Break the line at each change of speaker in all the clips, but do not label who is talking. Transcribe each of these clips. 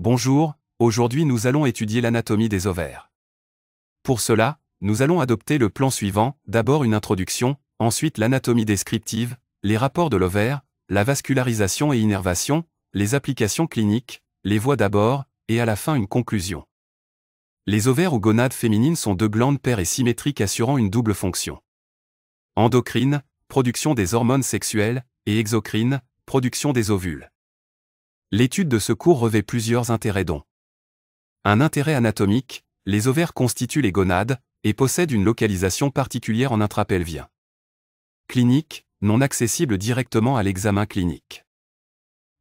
Bonjour, aujourd'hui nous allons étudier l'anatomie des ovaires. Pour cela, nous allons adopter le plan suivant, d'abord une introduction, ensuite l'anatomie descriptive, les rapports de l'ovaire, la vascularisation et innervation, les applications cliniques, les voies d'abord, et à la fin une conclusion. Les ovaires ou gonades féminines sont deux glandes paires et symétriques assurant une double fonction. Endocrine, production des hormones sexuelles, et exocrine, production des ovules. L'étude de ce cours revêt plusieurs intérêts dont un intérêt anatomique, les ovaires constituent les gonades et possèdent une localisation particulière en intrapelvien. Clinique, non accessible directement à l'examen clinique.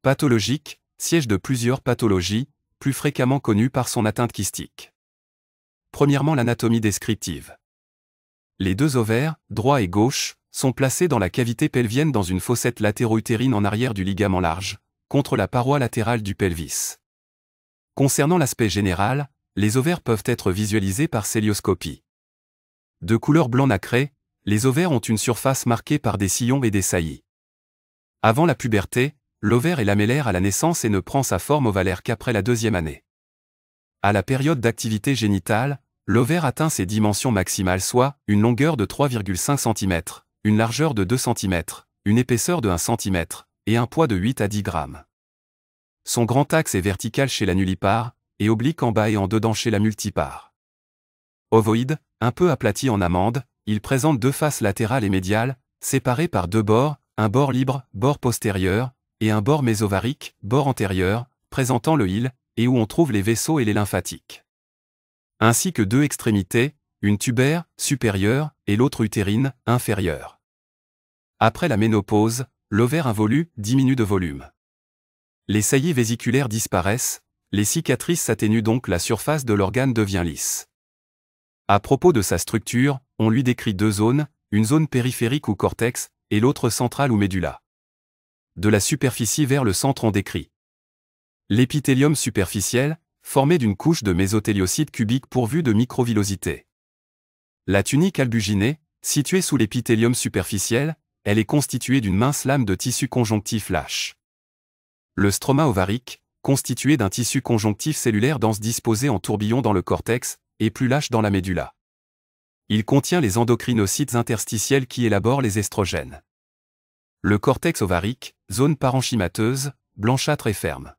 Pathologique, siège de plusieurs pathologies, plus fréquemment connues par son atteinte kystique. Premièrement l'anatomie descriptive. Les deux ovaires, droit et gauche, sont placés dans la cavité pelvienne dans une fossette latéro-utérine en arrière du ligament large, contre la paroi latérale du pelvis. Concernant l'aspect général, les ovaires peuvent être visualisés par célioscopie. De couleur blanc nacré, les ovaires ont une surface marquée par des sillons et des saillies. Avant la puberté, l'ovaire est lamellaire à la naissance et ne prend sa forme ovalaire qu'après la deuxième année. À la période d'activité génitale, l'ovaire atteint ses dimensions maximales soit une longueur de 3,5 cm, une largeur de 2 cm, une épaisseur de 1 cm, et un poids de 8 à 10 grammes. Son grand axe est vertical chez la nullipare, et oblique en bas et en dedans chez la multipare. Ovoïde, un peu aplati en amande, il présente deux faces latérales et médiales, séparées par deux bords, un bord libre, bord postérieur, et un bord mésovarique, bord antérieur, présentant le hile, et où on trouve les vaisseaux et les lymphatiques. Ainsi que deux extrémités, une tubère, supérieure, et l'autre utérine, inférieure. Après la ménopause, L'ovaire involue diminue de volume. Les saillies vésiculaires disparaissent, les cicatrices s'atténuent donc la surface de l'organe devient lisse. À propos de sa structure, on lui décrit deux zones, une zone périphérique ou cortex, et l'autre centrale ou médulla. De la superficie vers le centre on décrit l'épithélium superficiel, formé d'une couche de mésothéliocytes cubiques pourvus de microvillosités. La tunique albuginée, située sous l'épithélium superficiel, elle est constituée d'une mince lame de tissu conjonctif lâche. Le stroma ovarique, constitué d'un tissu conjonctif cellulaire dense disposé en tourbillon dans le cortex, et plus lâche dans la médulla. Il contient les endocrinocytes interstitiels qui élaborent les estrogènes. Le cortex ovarique, zone parenchymateuse, blanchâtre et ferme.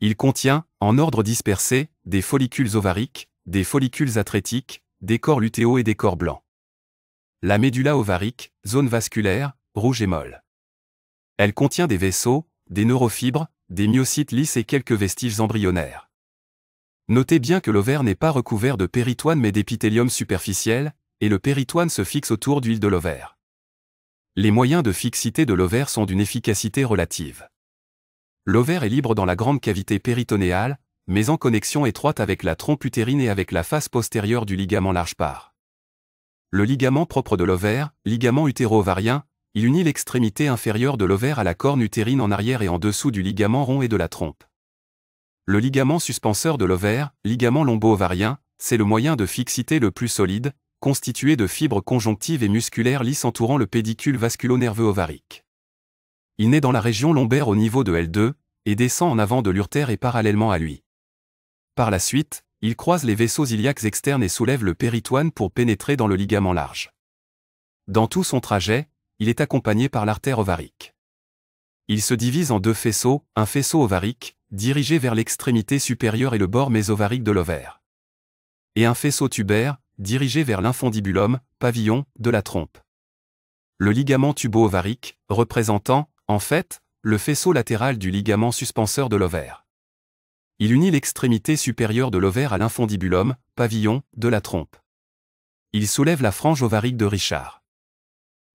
Il contient, en ordre dispersé, des follicules ovariques, des follicules atrétiques, des corps lutéaux et des corps blancs. La médulla ovarique, zone vasculaire, rouge et molle. Elle contient des vaisseaux, des neurofibres, des myocytes lisses et quelques vestiges embryonnaires. Notez bien que l'ovaire n'est pas recouvert de péritoine mais d'épithélium superficiel, et le péritoine se fixe autour d'huile de l'ovaire. Les moyens de fixité de l'ovaire sont d'une efficacité relative. L'ovaire est libre dans la grande cavité péritonéale, mais en connexion étroite avec la trompe utérine et avec la face postérieure du ligament large part. Le ligament propre de l'ovaire, ligament utéro-ovarien, il unit l'extrémité inférieure de l'ovaire à la corne utérine en arrière et en dessous du ligament rond et de la trompe. Le ligament suspenseur de l'ovaire, ligament lombo-ovarien, c'est le moyen de fixité le plus solide, constitué de fibres conjonctives et musculaires lisses entourant le pédicule vasculonerveux ovarique. Il naît dans la région lombaire au niveau de L2 et descend en avant de l'urtère et parallèlement à lui. Par la suite, il croise les vaisseaux iliaques externes et soulève le péritoine pour pénétrer dans le ligament large. Dans tout son trajet, il est accompagné par l'artère ovarique. Il se divise en deux faisceaux, un faisceau ovarique, dirigé vers l'extrémité supérieure et le bord mésovarique de l'ovaire, et un faisceau tubaire, dirigé vers l'infondibulum, pavillon, de la trompe. Le ligament tubo-ovarique, représentant, en fait, le faisceau latéral du ligament suspenseur de l'ovaire. Il unit l'extrémité supérieure de l'ovaire à l'infondibulum, pavillon, de la trompe. Il soulève la frange ovarique de Richard.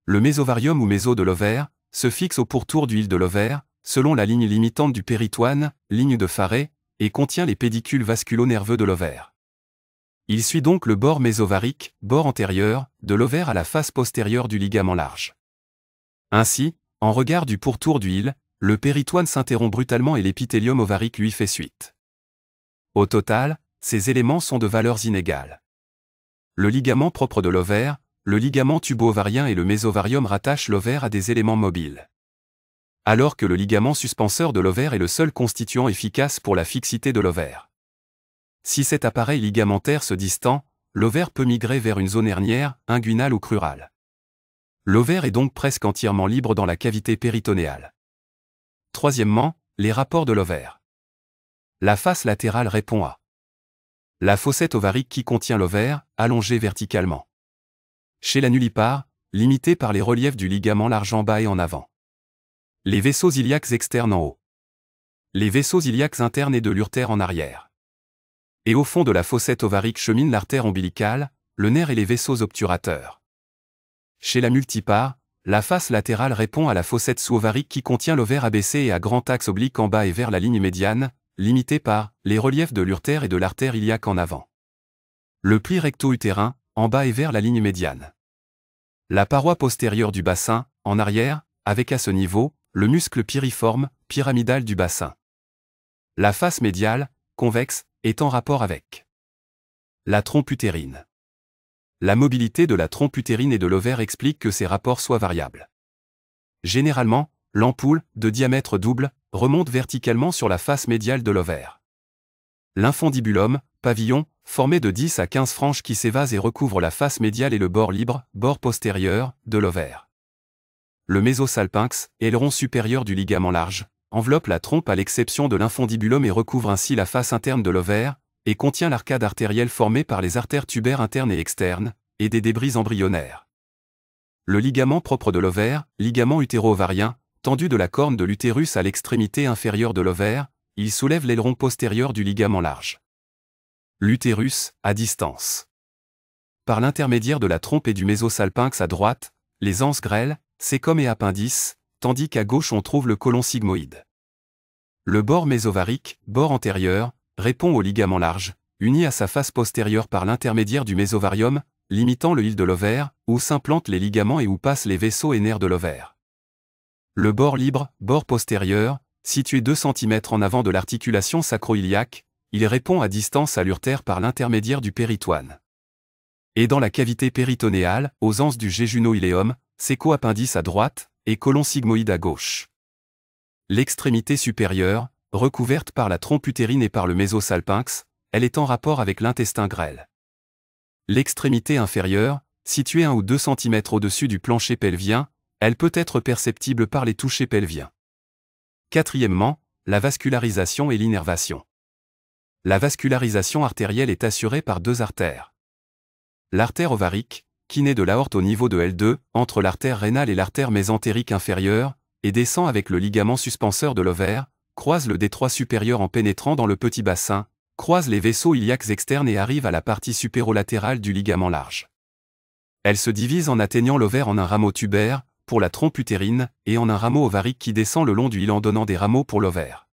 Le mésovarium ou méso de l'ovaire se fixe au pourtour d'huile de l'ovaire, selon la ligne limitante du péritoine, ligne de Faré, et contient les pédicules vasculo-nerveux de l'ovaire. Il suit donc le bord mésovarique, bord antérieur, de l'ovaire à la face postérieure du ligament large. Ainsi, en regard du pourtour d'huile, le péritoine s'interrompt brutalement et l'épithélium ovarique lui fait suite. Au total, ces éléments sont de valeurs inégales. Le ligament propre de l'ovaire, le ligament tubo-ovarien et le mésovarium rattachent l'ovaire à des éléments mobiles. Alors que le ligament suspenseur de l'ovaire est le seul constituant efficace pour la fixité de l'ovaire. Si cet appareil ligamentaire se distend, l'ovaire peut migrer vers une zone hernière, inguinale ou crurale. L'ovaire est donc presque entièrement libre dans la cavité péritonéale. Troisièmement, les rapports de l'ovaire. La face latérale répond à la fossette ovarique qui contient l'ovaire, allongée verticalement. Chez la nullipare, limitée par les reliefs du ligament large en bas et en avant. Les vaisseaux iliaques externes en haut. Les vaisseaux iliaques internes et de l'urtère en arrière. Et au fond de la fossette ovarique chemine l'artère ombilicale, le nerf et les vaisseaux obturateurs. Chez la multipare, la face latérale répond à la fossette sous-ovarique qui contient l'ovaire abaissé et à grand axe oblique en bas et vers la ligne médiane, limité par les reliefs de l'urtère et de l'artère iliaque en avant. Le pli recto-utérin, en bas et vers la ligne médiane. La paroi postérieure du bassin, en arrière, avec à ce niveau, le muscle piriforme, pyramidal du bassin. La face médiale, convexe, est en rapport avec la trompe utérine. La mobilité de la trompe utérine et de l'ovaire explique que ces rapports soient variables. Généralement, l'ampoule, de diamètre double, remonte verticalement sur la face médiale de l'ovaire. L'infondibulum, pavillon, formé de 10 à 15 franges qui s'évasent et recouvre la face médiale et le bord libre, bord postérieur, de l'ovaire. Le mésosalpinx, aileron supérieur du ligament large, enveloppe la trompe à l'exception de l'infondibulum et recouvre ainsi la face interne de l'ovaire, et contient l'arcade artérielle formée par les artères tubaires internes et externes, et des débris embryonnaires. Le ligament propre de l'ovaire, ligament utéro-ovarien, tendu de la corne de l'utérus à l'extrémité inférieure de l'ovaire, il soulève l'aileron postérieur du ligament large. L'utérus, à distance. Par l'intermédiaire de la trompe et du mésosalpinx à droite, les anses grêles, sécom et appendices, tandis qu'à gauche on trouve le colon sigmoïde. Le bord mésovarique, bord antérieur, répond au ligament large, uni à sa face postérieure par l'intermédiaire du mésovarium, limitant le hile de l'ovaire, où s'implantent les ligaments et où passent les vaisseaux et nerfs de l'ovaire. Le bord libre, bord postérieur, situé 2 cm en avant de l'articulation sacroiliaque, il répond à distance à l'urtère par l'intermédiaire du péritoine. Et dans la cavité péritonéale, aux anses du géjuno iléum séco-appendice à droite et colon sigmoïde à gauche. L'extrémité supérieure, recouverte par la trompe utérine et par le mésosalpinx, elle est en rapport avec l'intestin grêle. L'extrémité inférieure, située 1 ou 2 cm au-dessus du plancher pelvien, elle peut être perceptible par les touchés pelviens. Quatrièmement, la vascularisation et l'innervation. La vascularisation artérielle est assurée par deux artères. L'artère ovarique, qui naît de l'aorte au niveau de L2, entre l'artère rénale et l'artère mésentérique inférieure, et descend avec le ligament suspenseur de l'ovaire, croise le détroit supérieur en pénétrant dans le petit bassin, croise les vaisseaux iliaques externes et arrive à la partie supérolatérale du ligament large. Elle se divise en atteignant l'ovaire en un rameau tubaire, pour la trompe utérine, et en un rameau ovarique qui descend le long du hile en donnant des rameaux pour l'ovaire.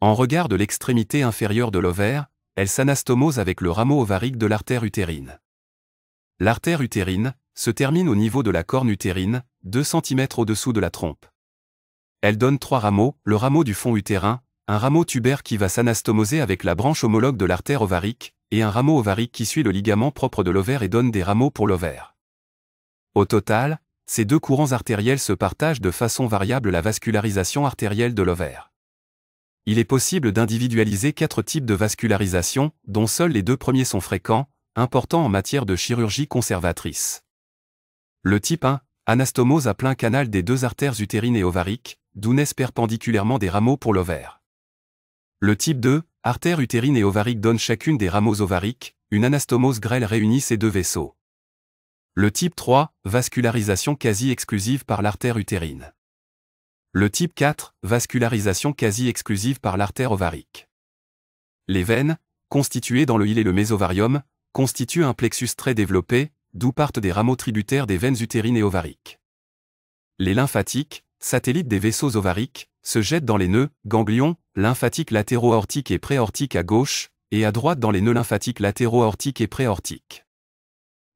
En regard de l'extrémité inférieure de l'ovaire, elle s'anastomose avec le rameau ovarique de l'artère utérine. L'artère utérine se termine au niveau de la corne utérine, 2 cm au-dessous de la trompe. Elle donne trois rameaux, le rameau du fond utérin, un rameau tubaire qui va s'anastomoser avec la branche homologue de l'artère ovarique, et un rameau ovarique qui suit le ligament propre de l'ovaire et donne des rameaux pour l'ovaire. Au total, ces deux courants artériels se partagent de façon variable la vascularisation artérielle de l'ovaire. Il est possible d'individualiser quatre types de vascularisation, dont seuls les deux premiers sont fréquents, importants en matière de chirurgie conservatrice. Le type 1, anastomose à plein canal des deux artères utérines et ovariques, d'où naissent perpendiculairement des rameaux pour l'ovaire. Le type 2, artère utérine et ovarique donnent chacune des rameaux ovariques, une anastomose grêle réunit ces deux vaisseaux. Le type 3, vascularisation quasi exclusive par l'artère utérine. Le type 4, vascularisation quasi exclusive par l'artère ovarique. Les veines, constituées dans le hile et le mésovarium, constituent un plexus très développé, d'où partent des rameaux tributaires des veines utérines et ovariques. Les lymphatiques, satellites des vaisseaux ovariques, se jettent dans les nœuds, ganglions, lymphatiques latéro ortiques et pré préortiques à gauche, et à droite dans les nœuds lymphatiques latéro aortiques et pré préortiques.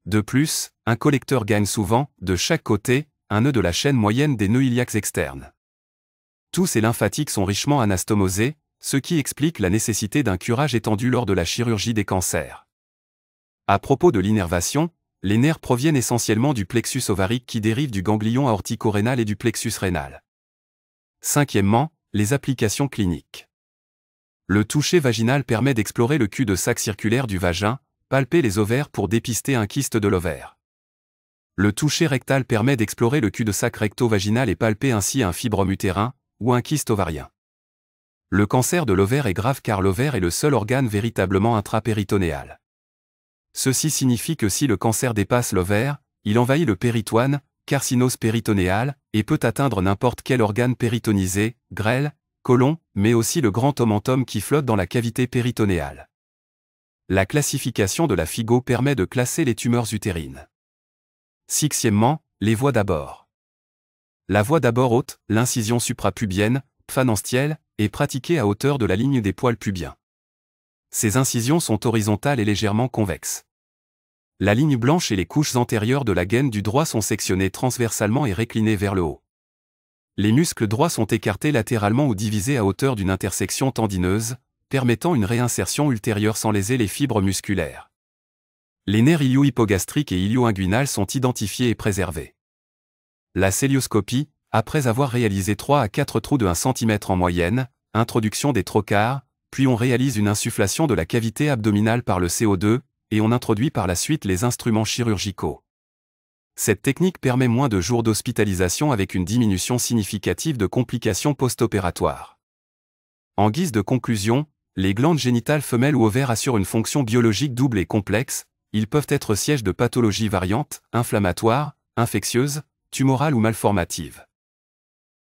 De plus, un collecteur gagne souvent, de chaque côté, un nœud de la chaîne moyenne des nœuds iliaques externes. Tous ces lymphatiques sont richement anastomosés, ce qui explique la nécessité d'un curage étendu lors de la chirurgie des cancers. À propos de l'innervation, les nerfs proviennent essentiellement du plexus ovarique qui dérive du ganglion aortico-rénal et du plexus rénal. Cinquièmement, les applications cliniques. Le toucher vaginal permet d'explorer le cul-de-sac circulaire du vagin, Palper les ovaires pour dépister un kyste de l'ovaire. Le toucher rectal permet d'explorer le cul-de-sac recto-vaginal et palper ainsi un fibrome utérin ou un kyste ovarien. Le cancer de l'ovaire est grave car l'ovaire est le seul organe véritablement intrapéritonéal. Ceci signifie que si le cancer dépasse l'ovaire, il envahit le péritoine, carcinose péritonéale, et peut atteindre n'importe quel organe péritonisé, grêle, colon, mais aussi le grand omentum qui flotte dans la cavité péritonéale. La classification de la FIGO permet de classer les tumeurs utérines. Sixièmement, les voies d'abord. La voie d'abord haute, l'incision suprapubienne, phalanstielle, est pratiquée à hauteur de la ligne des poils pubiens. Ces incisions sont horizontales et légèrement convexes. La ligne blanche et les couches antérieures de la gaine du droit sont sectionnées transversalement et réclinées vers le haut. Les muscles droits sont écartés latéralement ou divisés à hauteur d'une intersection tendineuse, permettant une réinsertion ultérieure sans léser les fibres musculaires. Les nerfs ilio-hypogastriques et ilio-inguinales sont identifiés et préservés. La célioscopie, après avoir réalisé 3 à 4 trous de 1 cm en moyenne, introduction des trocars, puis on réalise une insufflation de la cavité abdominale par le CO2, et on introduit par la suite les instruments chirurgicaux. Cette technique permet moins de jours d'hospitalisation avec une diminution significative de complications post-opératoires. En guise de conclusion, les glandes génitales femelles ou ovaires assurent une fonction biologique double et complexe, ils peuvent être sièges de pathologies variantes, inflammatoires, infectieuses, tumorales ou malformatives.